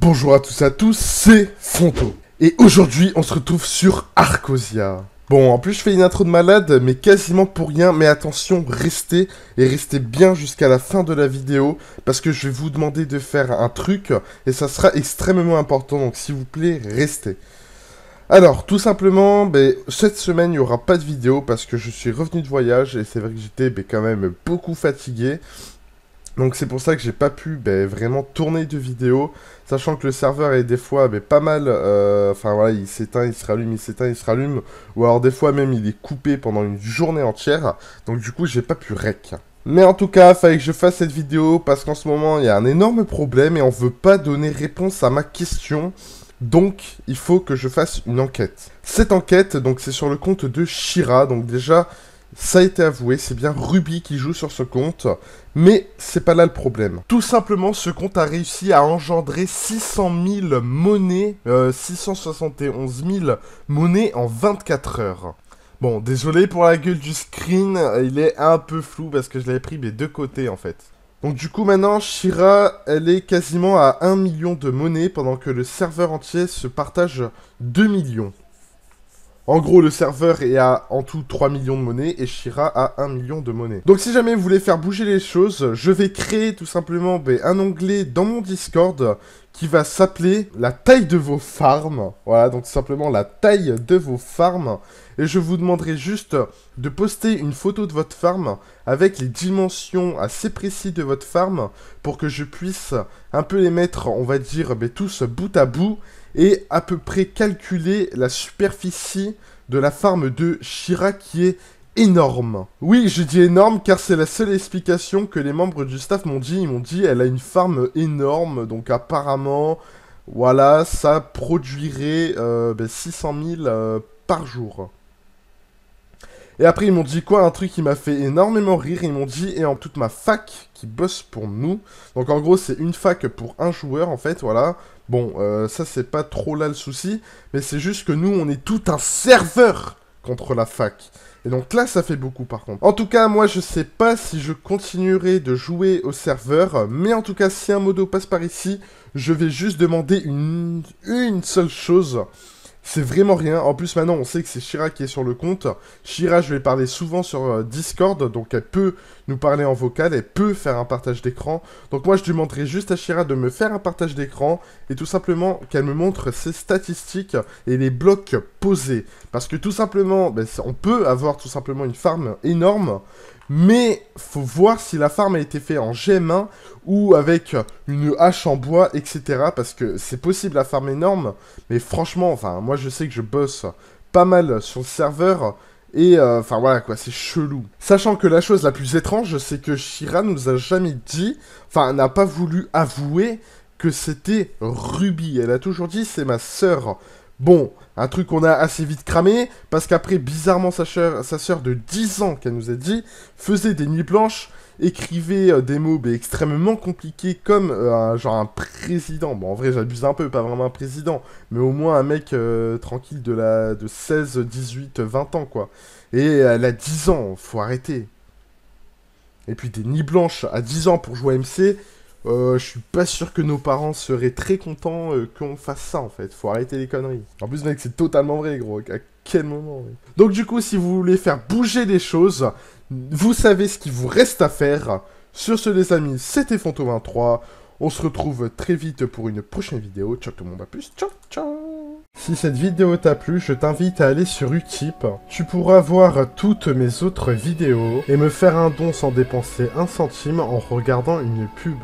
Bonjour à tous et à tous, c'est Fonto. Et aujourd'hui, on se retrouve sur Arcosia. Bon, en plus, je fais une intro de malade, mais quasiment pour rien. Mais attention, restez et restez bien jusqu'à la fin de la vidéo parce que je vais vous demander de faire un truc et ça sera extrêmement important. Donc, s'il vous plaît, restez. Alors, tout simplement, ben, cette semaine, il n'y aura pas de vidéo parce que je suis revenu de voyage et c'est vrai que j'étais ben, quand même beaucoup fatigué. Donc c'est pour ça que j'ai pas pu ben vraiment tourner de vidéo, sachant que le serveur est des fois ben, pas mal, euh, enfin voilà, il s'éteint, il se rallume, il s'éteint, il se rallume, ou alors des fois même il est coupé pendant une journée entière, donc du coup j'ai pas pu rec. Mais en tout cas, fallait que je fasse cette vidéo parce qu'en ce moment il y a un énorme problème et on veut pas donner réponse à ma question. Donc, il faut que je fasse une enquête. Cette enquête, donc, c'est sur le compte de Shira. Donc, déjà, ça a été avoué, c'est bien Ruby qui joue sur ce compte, mais c'est pas là le problème. Tout simplement, ce compte a réussi à engendrer 600 000 monnaies, 671 euh, 000 monnaies en 24 heures. Bon, désolé pour la gueule du screen, il est un peu flou parce que je l'avais pris des deux côtés en fait. Donc du coup maintenant, Shira, elle est quasiment à 1 million de monnaies pendant que le serveur entier se partage 2 millions. En gros, le serveur est à en tout 3 millions de monnaies et Shira à 1 million de monnaies. Donc si jamais vous voulez faire bouger les choses, je vais créer tout simplement ben, un onglet dans mon Discord qui va s'appeler la taille de vos farms. Voilà, donc simplement la taille de vos farms. Et je vous demanderai juste de poster une photo de votre farm avec les dimensions assez précises de votre farm pour que je puisse un peu les mettre, on va dire, mais ben, tous bout à bout et à peu près calculer la superficie de la farm de Shira qui est énorme. Oui, je dis énorme car c'est la seule explication que les membres du staff m'ont dit. Ils m'ont dit elle a une farm énorme, donc apparemment, voilà, ça produirait 600 euh, 000 ben, euh, par jour. Et après, ils m'ont dit quoi Un truc qui m'a fait énormément rire. Ils m'ont dit, et en toute ma fac qui bosse pour nous. Donc en gros, c'est une fac pour un joueur, en fait, voilà. Bon, euh, ça, c'est pas trop là le souci. Mais c'est juste que nous, on est tout un serveur contre la fac. Et donc là, ça fait beaucoup par contre. En tout cas, moi, je sais pas si je continuerai de jouer au serveur, mais en tout cas, si un modo passe par ici, je vais juste demander une, une seule chose. C'est vraiment rien. En plus, maintenant, on sait que c'est Shira qui est sur le compte. Shira, je vais parler souvent sur euh, Discord, donc elle peut nous parler en vocal, elle peut faire un partage d'écran. Donc moi, je demanderai juste à Shira de me faire un partage d'écran et tout simplement qu'elle me montre ses statistiques et les blocs posés. Parce que tout simplement, ben, on peut avoir tout simplement une farm énorme, mais faut voir si la farm a été faite en GM1 hein, ou avec une hache en bois, etc. Parce que c'est possible la farm énorme. Mais franchement, enfin, moi je sais que je bosse pas mal sur le serveur. Et euh, enfin voilà quoi, c'est chelou. Sachant que la chose la plus étrange, c'est que Shira nous a jamais dit, enfin n'a pas voulu avouer que c'était Ruby. Elle a toujours dit c'est ma sœur. Bon, un truc qu'on a assez vite cramé, parce qu'après, bizarrement, sa soeur, sa de 10 ans, qu'elle nous a dit, faisait des nuits blanches, écrivait euh, des mots extrêmement compliqués, comme euh, un, genre un président. Bon, en vrai, j'abuse un peu, pas vraiment un président, mais au moins un mec euh, tranquille de, la, de 16, 18, 20 ans, quoi. Et elle a 10 ans, faut arrêter. Et puis des nids blanches à 10 ans pour jouer à MC, euh, je suis pas sûr que nos parents seraient très contents euh, qu'on fasse ça en fait. Faut arrêter les conneries. En plus, mec, c'est totalement vrai, gros. À quel moment Donc, du coup, si vous voulez faire bouger des choses, vous savez ce qu'il vous reste à faire. Sur ce, les amis, c'était fonto 23 On se retrouve très vite pour une prochaine vidéo. Ciao tout le monde, à plus. Ciao, ciao. Si cette vidéo t'a plu, je t'invite à aller sur Utip. Tu pourras voir toutes mes autres vidéos et me faire un don sans dépenser un centime en regardant une pub.